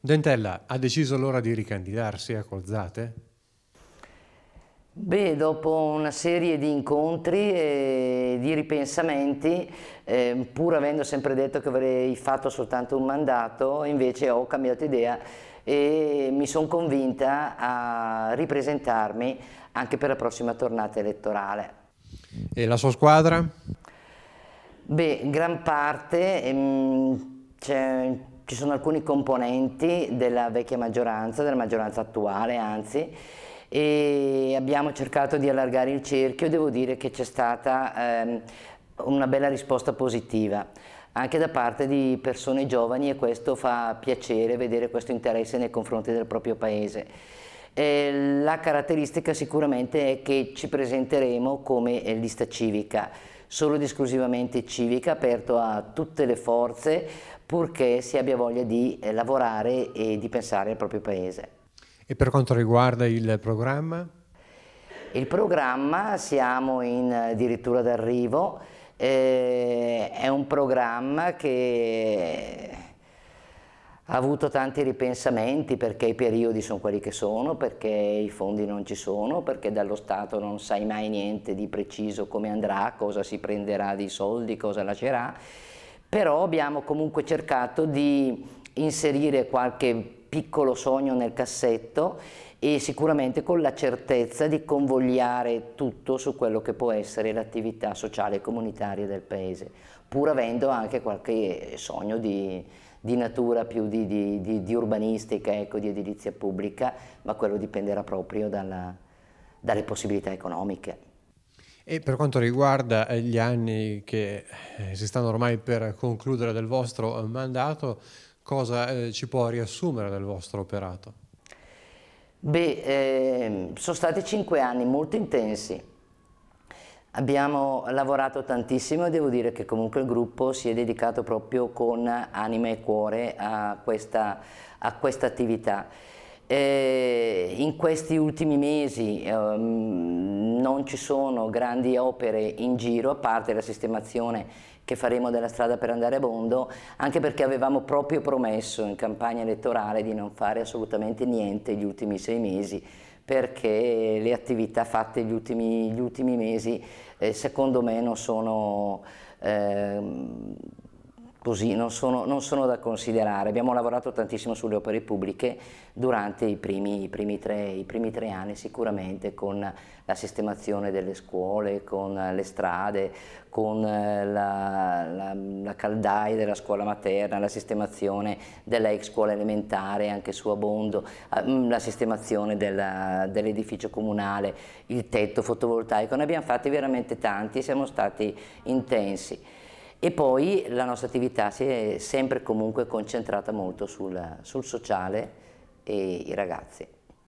Dentella ha deciso allora di ricandidarsi a Colzate? Beh, dopo una serie di incontri e di ripensamenti, eh, pur avendo sempre detto che avrei fatto soltanto un mandato, invece ho cambiato idea e mi sono convinta a ripresentarmi anche per la prossima tornata elettorale. E la sua squadra? Beh, gran parte, ehm, c'è ci sono alcuni componenti della vecchia maggioranza, della maggioranza attuale anzi, e abbiamo cercato di allargare il cerchio, devo dire che c'è stata ehm, una bella risposta positiva anche da parte di persone giovani e questo fa piacere vedere questo interesse nei confronti del proprio paese. Eh, la caratteristica sicuramente è che ci presenteremo come lista civica solo ed esclusivamente civica, aperto a tutte le forze, purché si abbia voglia di eh, lavorare e di pensare al proprio paese. E per quanto riguarda il programma? Il programma siamo in eh, addirittura d'arrivo, eh, è un programma che ha avuto tanti ripensamenti perché i periodi sono quelli che sono, perché i fondi non ci sono, perché dallo Stato non sai mai niente di preciso come andrà, cosa si prenderà di soldi, cosa lascerà, però abbiamo comunque cercato di inserire qualche piccolo sogno nel cassetto e sicuramente con la certezza di convogliare tutto su quello che può essere l'attività sociale e comunitaria del Paese, pur avendo anche qualche sogno di di natura più di, di, di, di urbanistica, ecco, di edilizia pubblica, ma quello dipenderà proprio dalla, dalle possibilità economiche. E per quanto riguarda eh, gli anni che eh, si stanno ormai per concludere del vostro eh, mandato, cosa ci può riassumere del vostro operato? Beh, eh, sono stati cinque anni molto intensi, Abbiamo lavorato tantissimo e devo dire che comunque il gruppo si è dedicato proprio con anima e cuore a questa, a questa attività. Eh, in questi ultimi mesi ehm, non ci sono grandi opere in giro, a parte la sistemazione che faremo della strada per andare a Bondo, anche perché avevamo proprio promesso in campagna elettorale di non fare assolutamente niente gli ultimi sei mesi perché le attività fatte gli ultimi, gli ultimi mesi eh, secondo me non sono, eh, così, non sono, non sono, da considerare. Abbiamo lavorato tantissimo sulle opere pubbliche durante i primi, i primi, tre, i primi tre, anni sicuramente con la sistemazione delle scuole, con le strade, con eh, la, la, la caldaia della scuola materna, la sistemazione della ex scuola elementare anche su Abondo, eh, mm, la sistemazione dell'edificio comunale, il tetto fotovoltaico, ne abbiamo fatti veramente tanti, e siamo stati intensi. E poi la nostra attività si è sempre comunque concentrata molto sul, sul sociale e i ragazzi.